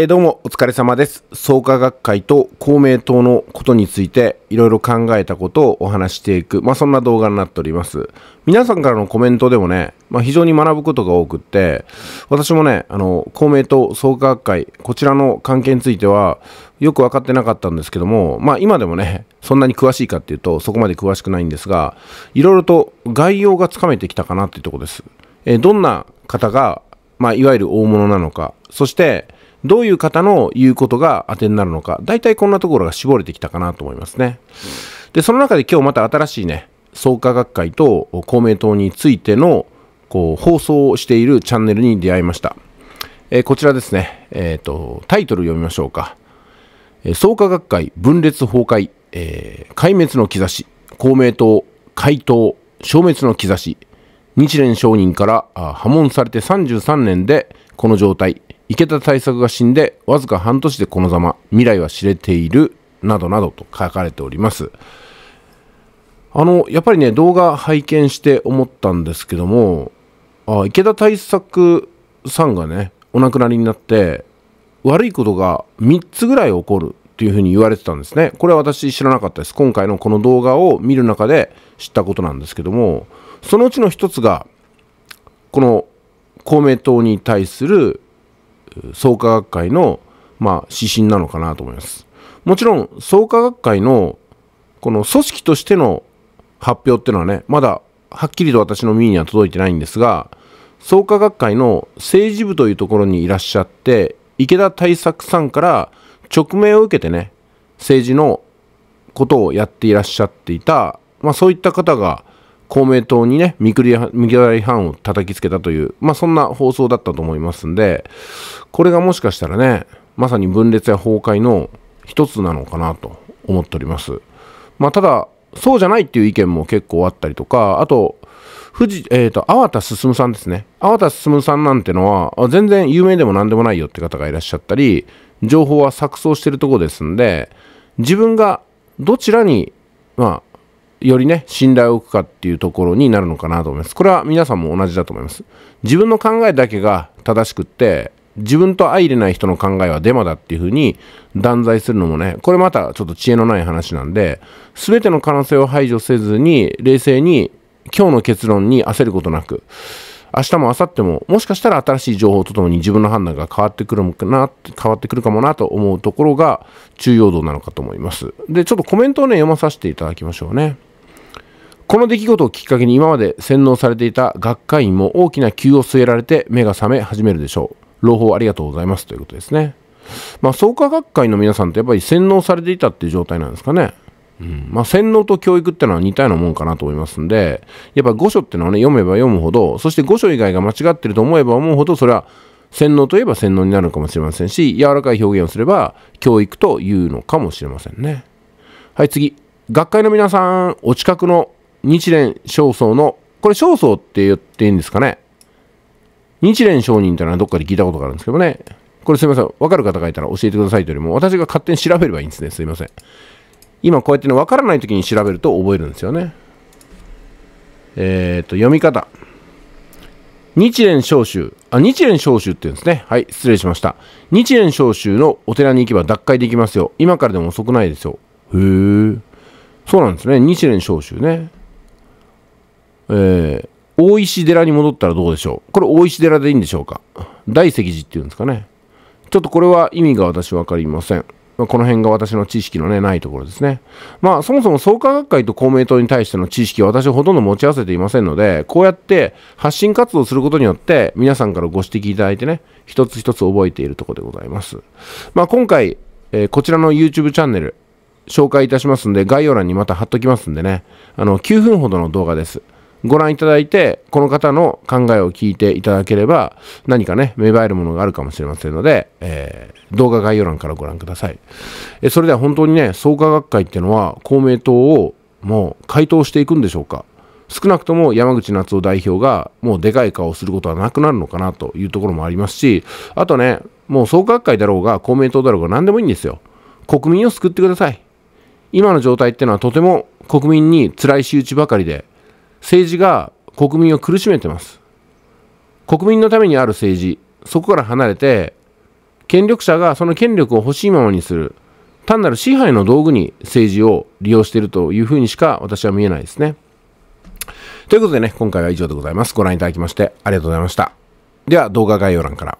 えー、どうもお疲れ様です。創価学会と公明党のことについていろいろ考えたことをお話していく、まあ、そんな動画になっております。皆さんからのコメントでもね、まあ、非常に学ぶことが多くって、私もね、あの、公明党創価学会、こちらの関係についてはよく分かってなかったんですけども、まあ今でもね、そんなに詳しいかっていうとそこまで詳しくないんですが、いろいろと概要がつかめてきたかなっていうとこです。えー、どんな方が、まあいわゆる大物なのか、そして、どういう方の言うことが当てになるのか、大体こんなところが絞れてきたかなと思いますね。で、その中で今日また新しいね、創価学会と公明党についてのこう放送をしているチャンネルに出会いました。えー、こちらですね、えーと、タイトル読みましょうか。えー、創価学会分裂崩壊、えー、壊滅の兆し、公明党解党、消滅の兆し、日蓮商人から破門されて33年でこの状態、池田大作が死んでわずか半年でこのざま未来は知れているなどなどと書かれておりますあのやっぱりね動画拝見して思ったんですけどもあ池田大作さんがねお亡くなりになって悪いことが3つぐらい起こるというふうに言われてたんですねこれは私知らなかったです今回のこの動画を見る中で知ったことなんですけどもそのうちの1つがこの公明党に対する創価学会の、まあ、指針なのかなと思います。もちろん創価学会のこの組織としての発表っていうのはねまだはっきりと私の耳には届いてないんですが創価学会の政治部というところにいらっしゃって池田大作さんから直命を受けてね政治のことをやっていらっしゃっていた、まあ、そういった方が公明党にね、見下り犯を叩きつけたという、まあそんな放送だったと思いますんで、これがもしかしたらね、まさに分裂や崩壊の一つなのかなと思っております。まあただ、そうじゃないっていう意見も結構あったりとか、あと、富士、えっ、ー、と、粟田進さんですね。粟田進さんなんてのは、全然有名でも何でもないよって方がいらっしゃったり、情報は錯綜してるとこですんで、自分がどちらに、まあ、よりね信頼を置くかっていうところになるのかなと思いますこれは皆さんも同じだと思います自分の考えだけが正しくって自分と相入れない人の考えはデマだっていうふうに断罪するのもねこれまたちょっと知恵のない話なんで全ての可能性を排除せずに冷静に今日の結論に焦ることなく明日も明後日ももしかしたら新しい情報とともに自分の判断が変わってくるかな変わってくるかもなと思うところが重要度なのかと思いますでちょっとコメントをね読まさせていただきましょうねこの出来事をきっかけに今まで洗脳されていた学会員も大きな球を据えられて目が覚め始めるでしょう。朗報ありがとうございますということですね。まあ、創価学会の皆さんってやっぱり洗脳されていたっていう状態なんですかね。うんまあ、洗脳と教育ってのは似たようなもんかなと思いますんで、やっぱ御書ってのはね、読めば読むほど、そして御書以外が間違ってると思えば思うほど、それは洗脳といえば洗脳になるのかもしれませんし、柔らかい表現をすれば教育というのかもしれませんね。はい、次。学会の皆さん、お近くの日蓮正宗の、これ正僧って言っていいんですかね日蓮上人ってのはどっかで聞いたことがあるんですけどね。これすいません。わかる方がいたら教えてくださいというよりも、私が勝手に調べればいいんですね。すいません。今こうやってね、わからない時に調べると覚えるんですよね。えっ、ー、と、読み方。日蓮召集。あ、日蓮召集って言うんですね。はい、失礼しました。日蓮召集のお寺に行けば脱会できますよ。今からでも遅くないですよ。へえ。そうなんですね。日蓮召集ね。えー、大石寺に戻ったらどうでしょうこれ大石寺でいいんでしょうか大石寺っていうんですかね。ちょっとこれは意味が私分かりません。まあ、この辺が私の知識のね、ないところですね。まあ、そもそも創価学会と公明党に対しての知識は私ほとんど持ち合わせていませんので、こうやって発信活動することによって、皆さんからご指摘いただいてね、一つ一つ覚えているところでございます。まあ、今回、えー、こちらの YouTube チャンネル、紹介いたしますんで、概要欄にまた貼っときますんでね、あの、9分ほどの動画です。ご覧いただいて、この方の考えを聞いていただければ、何かね、芽生えるものがあるかもしれませんので、えー、動画概要欄からご覧ください。えそれでは本当にね、創価学会っていうのは、公明党をもう回答していくんでしょうか。少なくとも山口夏夫代表がもうでかい顔をすることはなくなるのかなというところもありますし、あとね、もう創価学会だろうが公明党だろうが何でもいいんですよ。国民を救ってください。今の状態っていうのはとても国民に辛い仕打ちばかりで、政治が国民を苦しめてます。国民のためにある政治、そこから離れて、権力者がその権力を欲しいままにする、単なる支配の道具に政治を利用しているというふうにしか私は見えないですね。ということでね、今回は以上でございます。ご覧いただきましてありがとうございました。では動画概要欄から。